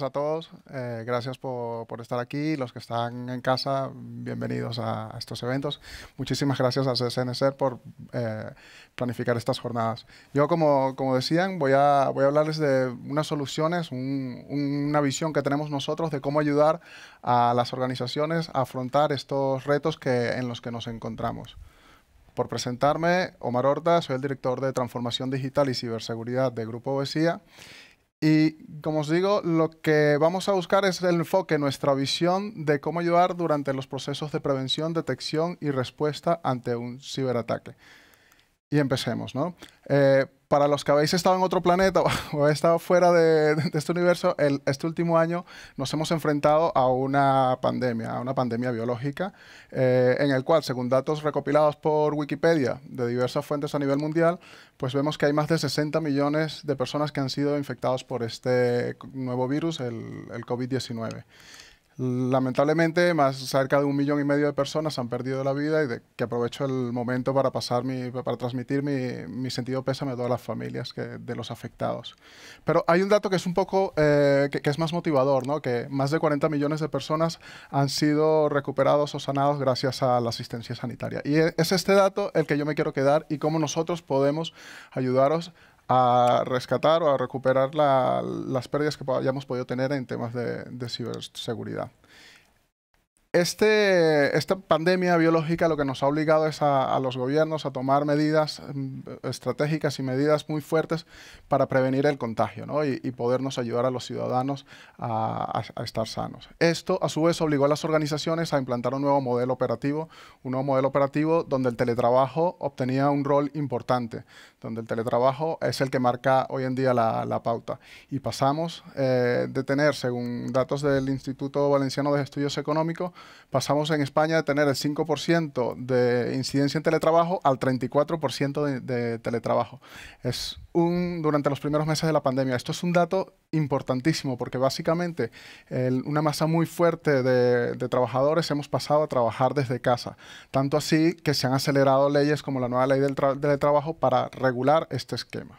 a todos. Eh, gracias por, estar aquí. Los que están en casa, bienvenidos a, estos eventos. Muchísimas gracias a CSNC por eh, planificar estas jornadas. Yo, como, como decían, voy a, voy a hablarles de unas soluciones, una visión que tenemos nosotros de cómo ayudar a las organizaciones a afrontar estos retos que, en los que nos encontramos. Por presentarme, Omar Horta, soy el director de Transformación Digital y Ciberseguridad de Grupo OESIA y como os digo, lo que vamos a buscar es el enfoque, nuestra visión de cómo ayudar durante los procesos de prevención, detección y respuesta ante un ciberataque y empecemos, ¿no? Eh, para los que habéis estado en otro planeta o habéis estado fuera de, este universo, este último año nos hemos enfrentado a una pandemia, a una pandemia biológica, eh, en el cual, según datos recopilados por Wikipedia de diversas fuentes a nivel mundial, pues vemos que hay más de 60 millones de personas que han sido infectados por este nuevo virus, el, el COVID-19. Lamentablemente, más cerca de un millón y medio de personas han perdido la vida y de, que aprovecho el momento para, pasar para transmitir mi, mi, sentido pésame a todas las familias de los afectados. Pero hay un dato que es un poco, eh, es más motivador, ¿no? que más de 40 millones de personas han sido recuperados o sanados gracias a la asistencia sanitaria. Y es este dato el que yo me quiero quedar y cómo nosotros podemos ayudaros a rescatar o a recuperar las pérdidas que hayamos podido tener en temas de ciberseguridad. Este, esta pandemia biológica lo que nos ha obligado es a, los gobiernos a tomar medidas mm, estratégicas y medidas muy fuertes para prevenir el contagio y, podernos ayudar a los ciudadanos a, estar sanos. Esto a su vez obligó a las organizaciones a implantar un nuevo modelo operativo, un nuevo modelo operativo donde el teletrabajo obtenía un rol importante, donde el teletrabajo es el que marca hoy en día la, pauta. Y pasamos eh, de tener, según datos del Instituto Valenciano de Estudios Económicos, pasamos en España de tener el 5% de incidencia en teletrabajo al 34% de, teletrabajo. Es un, durante los primeros meses de la pandemia. Esto es un dato importantísimo porque básicamente una masa muy fuerte de trabajadores hemos pasado a trabajar desde casa. Tanto así que se han acelerado leyes como la nueva ley del teletrabajo para regular este esquema.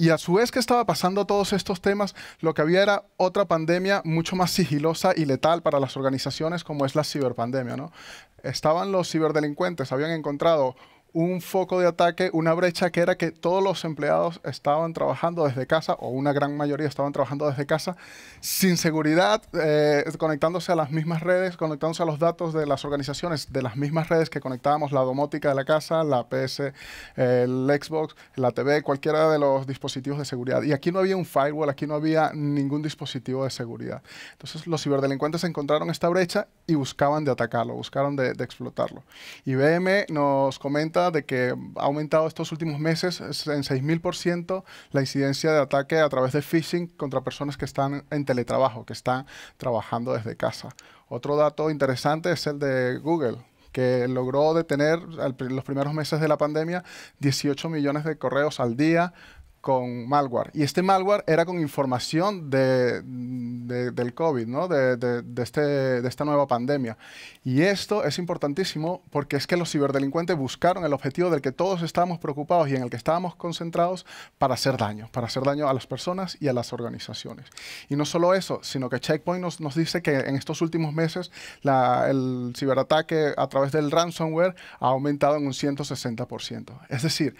Y a su vez que estaba pasando todos estos temas, lo que había era otra pandemia mucho más sigilosa y letal para las organizaciones como es la ciberpandemia. ¿no? Estaban los ciberdelincuentes, habían encontrado un foco de ataque, una brecha que era que todos los empleados estaban trabajando desde casa, o una gran mayoría estaban trabajando desde casa, sin seguridad, eh, conectándose a las mismas redes, conectándose a los datos de las organizaciones, de las mismas redes que conectábamos, la domótica de la casa, la PS, el Xbox, la TV, cualquiera de los dispositivos de seguridad. Y aquí no había un firewall, aquí no había ningún dispositivo de seguridad. Entonces los ciberdelincuentes encontraron esta brecha y buscaban de atacarlo, buscaron de, de explotarlo. IBM nos comenta de que ha aumentado estos últimos meses en 6.000% la incidencia de ataque a través de phishing contra personas que están en teletrabajo, que están trabajando desde casa. Otro dato interesante es el de Google que logró detener en los primeros meses de la pandemia 18 millones de correos al día, con malware. Y este malware era con información de, del COVID, ¿no? de, este, de, esta nueva pandemia. Y esto es importantísimo porque es que los ciberdelincuentes buscaron el objetivo del que todos estábamos preocupados y en el que estábamos concentrados para hacer daño, para hacer daño a las personas y a las organizaciones. Y no solo eso, sino que Checkpoint nos, nos dice que en estos últimos meses el ciberataque a través del ransomware ha aumentado en un 160%. Es decir,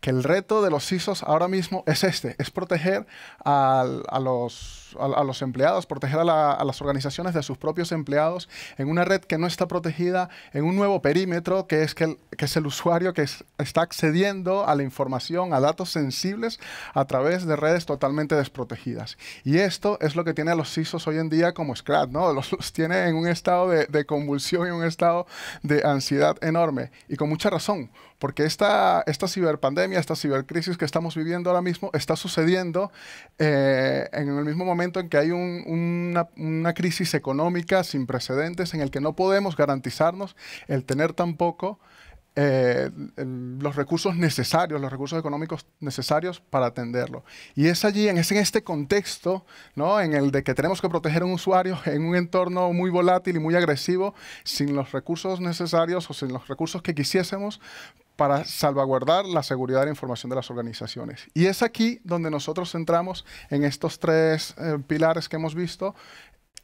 que el reto de los CISOs ahora mismo es este, es proteger a los a, los empleados, proteger a, las organizaciones de sus propios empleados en una red que no está protegida, en un nuevo perímetro que es, que el, es el usuario que está accediendo a la información, a datos sensibles a través de redes totalmente desprotegidas. Y esto es lo que tiene a los CISOs hoy en día como Scrat ¿no? Los, tiene en un estado de, convulsión y un estado de ansiedad enorme. Y con mucha razón, porque esta, esta ciberpandemia, esta cibercrisis que estamos viviendo ahora mismo está sucediendo eh, en el mismo momento momento en que hay una, crisis económica sin precedentes, en el que no podemos garantizarnos el tener tampoco eh, los recursos necesarios, los recursos económicos necesarios para atenderlo. Y es allí, en, es en este contexto, ¿no? en el de que tenemos que proteger a un usuario en un entorno muy volátil y muy agresivo, sin los recursos necesarios o sin los recursos que quisiésemos para salvaguardar la seguridad de información de las organizaciones. Y es aquí donde nosotros entramos en estos tres eh, pilares que hemos visto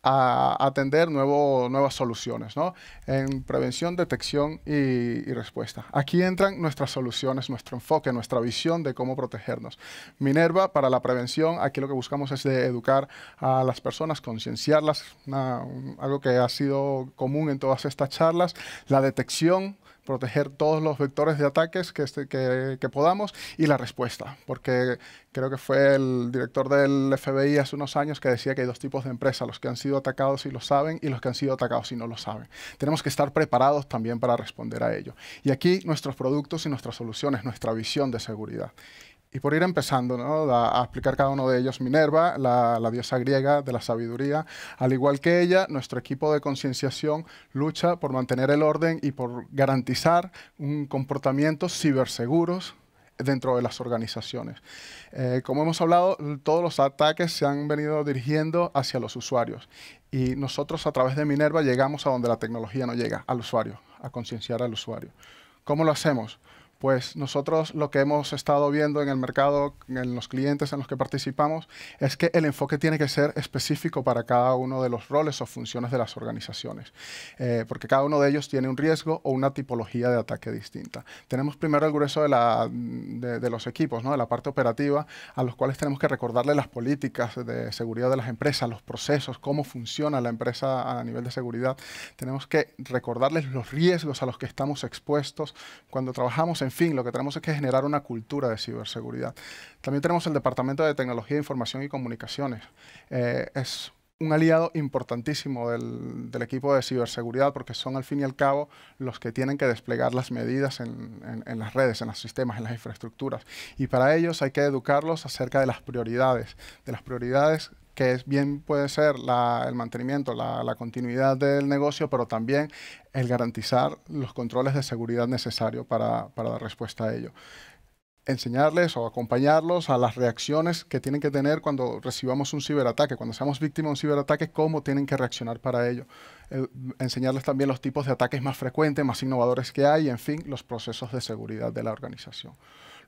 a atender nuevo, nuevas soluciones, ¿no? En prevención, detección y, respuesta. Aquí entran nuestras soluciones, nuestro enfoque, nuestra visión de cómo protegernos. Minerva, para la prevención, aquí lo que buscamos es educar a las personas, concienciarlas, algo que ha sido común en todas estas charlas. La detección, proteger todos los vectores de ataques este, que, podamos y la respuesta, porque creo que fue el director del FBI hace unos años que decía que hay dos tipos de empresas, los que han sido atacados y lo saben y los que han sido atacados y no lo saben. Tenemos que estar preparados también para responder a ello. Y aquí nuestros productos y nuestras soluciones, nuestra visión de seguridad. Y por ir empezando a, explicar cada uno de ellos, Minerva, la, diosa griega de la sabiduría, al igual que ella, nuestro equipo de concienciación lucha por mantener el orden y por garantizar un comportamiento ciberseguros dentro de las organizaciones. Eh, como hemos hablado, todos los ataques se han venido dirigiendo hacia los usuarios y nosotros a través de Minerva llegamos a donde la tecnología no llega, al usuario, a concienciar al usuario. ¿Cómo lo hacemos? pues nosotros lo que hemos estado viendo en el mercado, en los clientes en los que participamos, es que el enfoque tiene que ser específico para cada uno de los roles o funciones de las organizaciones, eh, porque cada uno de ellos tiene un riesgo o una tipología de ataque distinta. Tenemos primero el grueso de, la, de, los equipos, ¿no? de la parte operativa, a los cuales tenemos que recordarle las políticas de seguridad de las empresas, los procesos, cómo funciona la empresa a nivel de seguridad. Tenemos que recordarles los riesgos a los que estamos expuestos cuando trabajamos en fin, lo que tenemos es que generar una cultura de ciberseguridad. También tenemos el Departamento de Tecnología, Información y Comunicaciones. Eh, es un aliado importantísimo del, equipo de ciberseguridad porque son al fin y al cabo los que tienen que desplegar las medidas en, en, las redes, en los sistemas, en las infraestructuras. Y para ellos hay que educarlos acerca de las prioridades, de las prioridades que bien puede ser el mantenimiento, la, continuidad del negocio, pero también el garantizar los controles de seguridad necesarios para, dar respuesta a ello enseñarles o acompañarlos a las reacciones que tienen que tener cuando recibamos un ciberataque, cuando seamos víctimas de un ciberataque, cómo tienen que reaccionar para ello. enseñarles también los tipos de ataques más frecuentes, más innovadores que hay, en fin, los procesos de seguridad de la organización.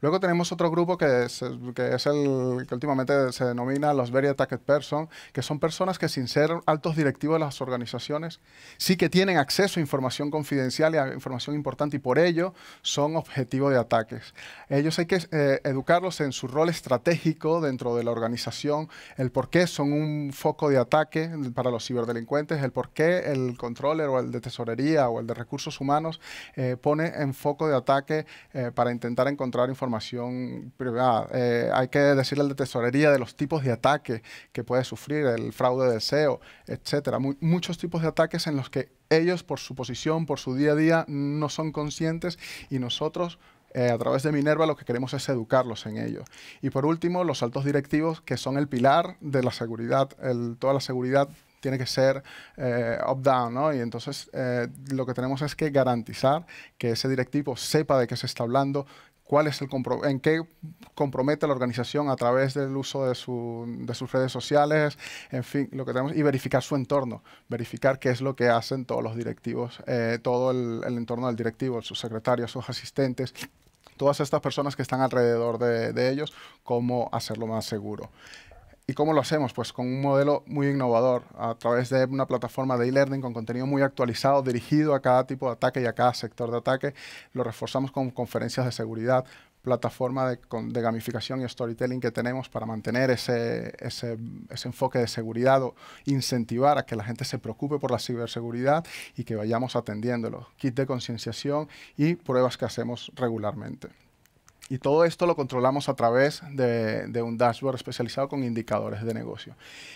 Luego tenemos otro grupo que es, que es el que últimamente se denomina los Very Attacked Person, que son personas que sin ser altos directivos de las organizaciones, sí que tienen acceso a información confidencial y a información importante y por ello son objetivo de ataques. Ellos hay que eh, educarlos en su rol estratégico dentro de la organización, el por qué son un foco de ataque para los ciberdelincuentes, el por qué el controller o el de tesorería o el de recursos humanos eh, pone en foco de ataque eh, para intentar encontrar información información privada. Eh, hay que decirle al de tesorería de los tipos de ataques que puede sufrir, el fraude de SEO, etcétera. muchos tipos de ataques en los que ellos, por su posición, por su día a día, no son conscientes y nosotros eh, a través de Minerva lo que queremos es educarlos en ello. Y por último, los altos directivos, que son el pilar de la seguridad, toda la seguridad tiene que ser eh, up-down, ¿no? Y entonces lo que tenemos es que garantizar que ese directivo sepa de qué se está hablando, cuál es el en qué compromete la organización a través del uso de, su, de, sus redes sociales, en fin, lo que tenemos, y verificar su entorno, verificar qué es lo que hacen todos los directivos, eh, todo el, entorno del directivo, sus secretarios, sus asistentes, todas estas personas que están alrededor de, de ellos, cómo hacerlo más seguro. ¿Y cómo lo hacemos? Pues con un modelo muy innovador, a través de una plataforma de e-learning con contenido muy actualizado, dirigido a cada tipo de ataque y a cada sector de ataque. Lo reforzamos con conferencias de seguridad, plataforma de, gamificación y storytelling que tenemos para mantener ese, ese, enfoque de seguridad o incentivar a que la gente se preocupe por la ciberseguridad y que vayamos atendiéndolo. Kit de concienciación y pruebas que hacemos regularmente. Y todo esto lo controlamos a través de, un dashboard especializado con indicadores de negocio.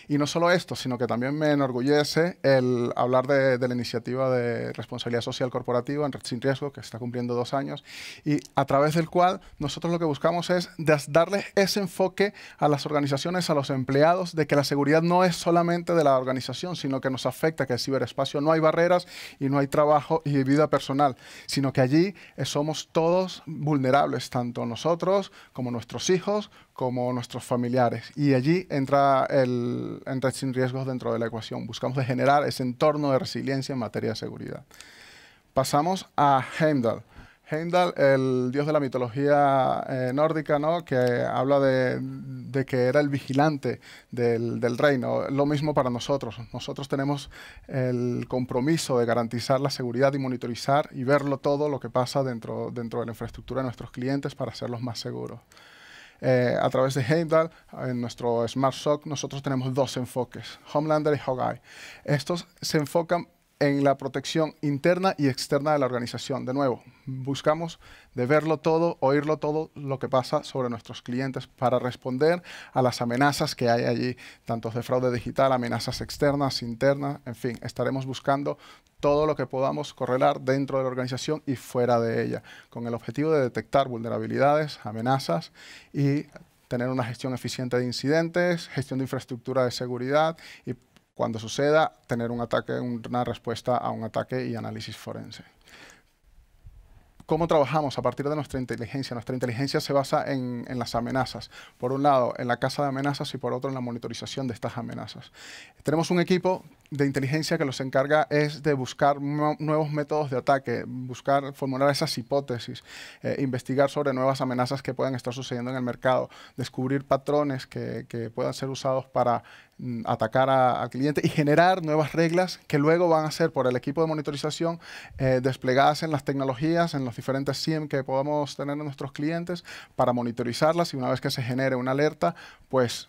Y no solo esto, sino que también me enorgullece el hablar de, la iniciativa de responsabilidad social corporativa en Red Sin Riesgo, que está cumpliendo dos años, y a través del cual nosotros lo que buscamos es darles ese enfoque a las organizaciones, a los empleados, de que la seguridad no es solamente de la organización, sino que nos afecta, que el ciberespacio no hay barreras y no hay trabajo y vida personal, sino que allí somos todos vulnerables, tanto nosotros como nuestros hijos, como nuestros familiares. Y allí entra, el, entra sin riesgos dentro de la ecuación. Buscamos de generar ese entorno de resiliencia en materia de seguridad. Pasamos a Heimdall. Heimdall, el dios de la mitología eh, nórdica, ¿no? que habla de, que era el vigilante del, reino. Lo mismo para nosotros. Nosotros tenemos el compromiso de garantizar la seguridad y monitorizar y verlo todo lo que pasa dentro, dentro de la infraestructura de nuestros clientes para hacerlos más seguros. Eh, a través de Heimdall, en nuestro Smart SOC, nosotros tenemos dos enfoques, Homelander y Hawkeye. Estos se enfocan en la protección interna y externa de la organización. De nuevo, buscamos de verlo todo, oírlo todo, lo que pasa sobre nuestros clientes para responder a las amenazas que hay allí, tanto de fraude digital, amenazas externas, internas, en fin, estaremos buscando todo lo que podamos correlar dentro de la organización y fuera de ella, con el objetivo de detectar vulnerabilidades, amenazas y tener una gestión eficiente de incidentes, gestión de infraestructura de seguridad y cuando suceda, tener un ataque, una respuesta a un ataque y análisis forense. ¿Cómo trabajamos a partir de nuestra inteligencia? Nuestra inteligencia se basa en, las amenazas. Por un lado, en la casa de amenazas y por otro, en la monitorización de estas amenazas. Tenemos un equipo de inteligencia que los encarga es de buscar nuevos métodos de ataque, buscar formular esas hipótesis, eh, investigar sobre nuevas amenazas que puedan estar sucediendo en el mercado, descubrir patrones que, puedan ser usados para mm, atacar al cliente y generar nuevas reglas que luego van a ser por el equipo de monitorización eh, desplegadas en las tecnologías, en los diferentes SIEM que podamos tener en nuestros clientes para monitorizarlas y una vez que se genere una alerta, pues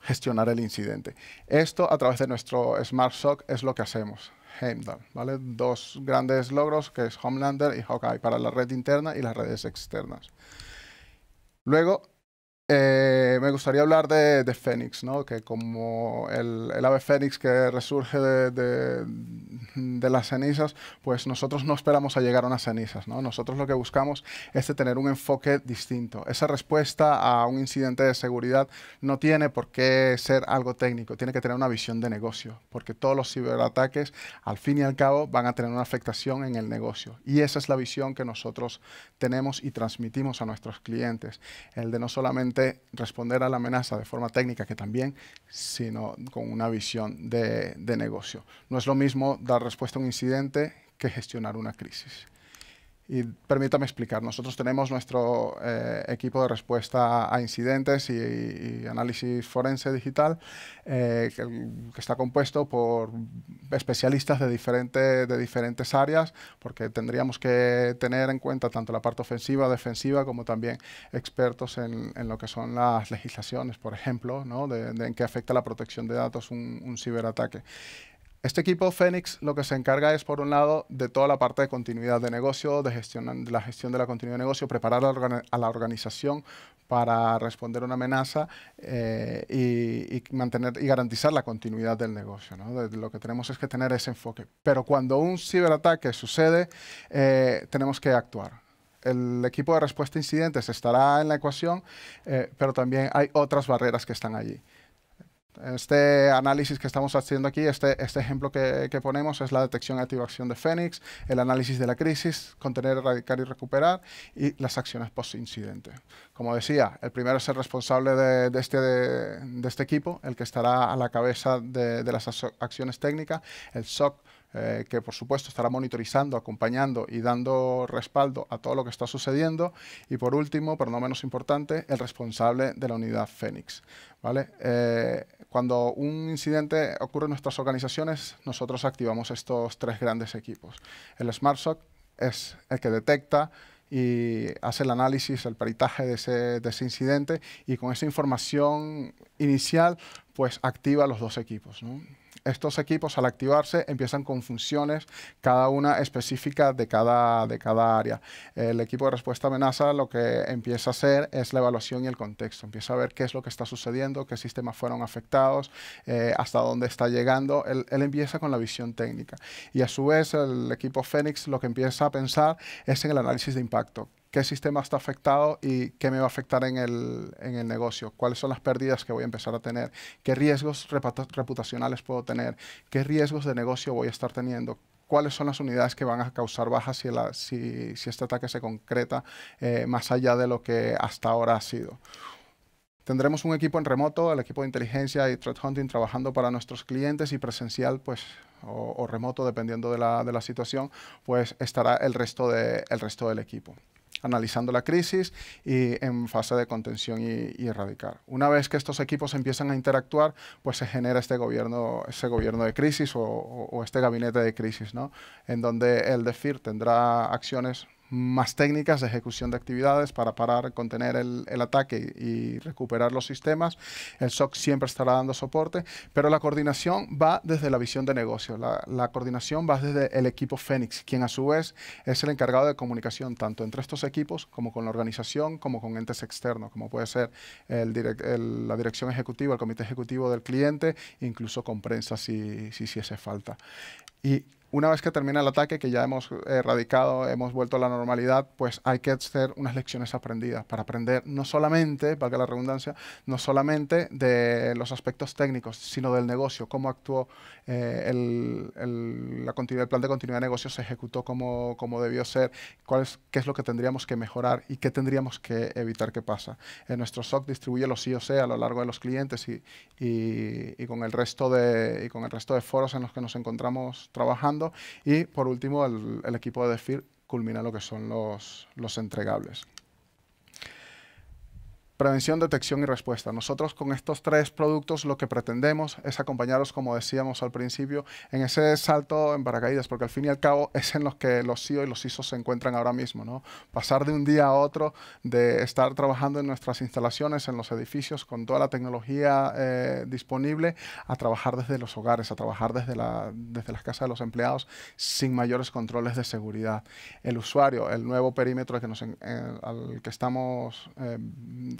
gestionar el incidente. Esto a través de nuestro Smart es lo que hacemos. Heimdall, ¿vale? Dos grandes logros que es Homelander y Hawkeye para la red interna y las redes externas. Luego eh, me gustaría hablar de, Fénix, ¿no? que como el, ave Fénix que resurge de, las cenizas, pues nosotros no esperamos a llegar a unas cenizas. ¿no? Nosotros lo que buscamos es tener un enfoque distinto. Esa respuesta a un incidente de seguridad no tiene por qué ser algo técnico, tiene que tener una visión de negocio, porque todos los ciberataques, al fin y al cabo, van a tener una afectación en el negocio. Y esa es la visión que nosotros tenemos y transmitimos a nuestros clientes, el de no solamente responder a la amenaza de forma técnica, que también, sino con una visión de negocio. No es lo mismo dar respuesta a un incidente que gestionar una crisis. Y permítame explicar, nosotros tenemos nuestro eh, equipo de respuesta a incidentes y, análisis forense digital, eh, que, está compuesto por especialistas de, de diferentes áreas, porque tendríamos que tener en cuenta tanto la parte ofensiva, defensiva, como también expertos en, lo que son las legislaciones, por ejemplo, ¿no? de, en qué afecta la protección de datos un ciberataque. Este equipo Fénix lo que se encarga es, por un lado, de toda la parte de continuidad de negocio, de, la gestión de la continuidad de negocio, preparar a, la, organización para responder a una amenaza eh, y, mantener y garantizar la continuidad del negocio. lo que tenemos es que tener ese enfoque. Pero cuando un ciberataque sucede, eh, tenemos que actuar el equipo de respuesta a incidentes estará en la ecuación, eh, pero también hay otras barreras que están allí. Este análisis que estamos haciendo aquí, este, este ejemplo que, que ponemos es la detección y activación de Fénix, el análisis de la crisis, contener, erradicar y recuperar y las acciones post-incidente. Como decía, el primero es el responsable de, de este, de, de, este equipo, el que estará a la cabeza de, de las acciones técnicas, el SOC eh, que por supuesto estará monitorizando, acompañando y dando respaldo a todo lo que está sucediendo. Y por último, pero no menos importante, el responsable de la unidad Fénix. ¿vale? Eh, cuando un incidente ocurre en nuestras organizaciones, nosotros activamos estos tres grandes equipos. El SmartSoc es el que detecta, y hace el análisis, el peritaje de ese, incidente y con esa información inicial pues activa los dos equipos estos equipos al activarse empiezan con funciones, cada una específica de cada, de cada área. El equipo de respuesta a amenaza lo que empieza a hacer es la evaluación y el contexto. Empieza a ver qué es lo que está sucediendo, qué sistemas fueron afectados, eh, hasta dónde está llegando. Él, él, empieza con la visión técnica. Y a su vez el equipo Fénix lo que empieza a pensar es en el análisis de impacto qué sistema está afectado y qué me va a afectar en el, en el negocio, cuáles son las pérdidas que voy a empezar a tener, qué riesgos reputacionales puedo tener, qué riesgos de negocio voy a estar teniendo, cuáles son las unidades que van a causar bajas si, si, si este ataque se concreta eh, más allá de lo que hasta ahora ha sido. Tendremos un equipo en remoto, el equipo de inteligencia y threat hunting trabajando para nuestros clientes y presencial, pues, o, o remoto, dependiendo de la, de la, situación, pues estará el resto, de, el resto del equipo analizando la crisis y en fase de contención y, erradicar. Una vez que estos equipos empiezan a interactuar, pues se genera este gobierno, ese gobierno de crisis o, este gabinete de crisis, ¿no? En donde el DEFIR tendrá acciones más técnicas de ejecución de actividades para parar, contener el, ataque y, recuperar los sistemas. El SOC siempre estará dando soporte, pero la coordinación va desde la visión de negocio. La, coordinación va desde el equipo Fénix, quien a su vez es el encargado de comunicación tanto entre estos equipos como con la organización, como con entes externos, como puede ser la dirección ejecutiva, el comité ejecutivo del cliente, incluso con prensa si, si, si hace falta. Y una vez que termina el ataque, que ya hemos erradicado, hemos vuelto a la normalidad, pues hay que hacer unas lecciones aprendidas para aprender no solamente, para que la redundancia, no solamente de los aspectos técnicos, sino del negocio, cómo actuó eh, el, la plan de continuidad de negocio, se ejecutó como, como debió ser, cuál qué es lo que tendríamos que mejorar y qué tendríamos que evitar que pasa. En eh, nuestro SOC distribuye los IOC a lo largo de los clientes y, con el resto de, y con el resto de foros en los que nos encontramos trabajando y por último, el, equipo de DEFIR culmina lo que son los entregables. Prevención, detección y respuesta. Nosotros con estos tres productos lo que pretendemos es acompañaros, como decíamos al principio, en ese salto en paracaídas, porque al fin y al cabo es en los que los CIO e y los ISO se encuentran ahora mismo. ¿no? Pasar de un día a otro, de estar trabajando en nuestras instalaciones, en los edificios, con toda la tecnología eh, disponible, a trabajar desde los hogares, a trabajar desde, las casas de los empleados, sin mayores controles de seguridad. El usuario, el nuevo perímetro eh, al que estamos... Eh,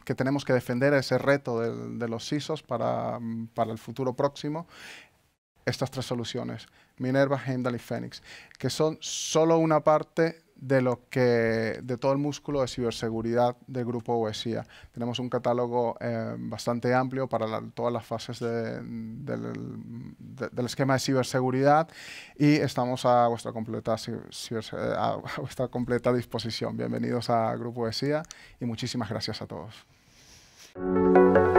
que tenemos que defender, ese reto de, los CISOs para, mm, para el futuro próximo, estas tres soluciones, Minerva, Heimdall y Phoenix, que son solo una parte de lo que de todo el músculo de ciberseguridad del grupo OESIA. Tenemos un catálogo eh, bastante amplio para todas las fases del esquema de ciberseguridad y estamos a vuestra completa eh, a vuestra completa disposición. Bienvenidos a Grupo OESIA y muchísimas gracias a todos. Thank you.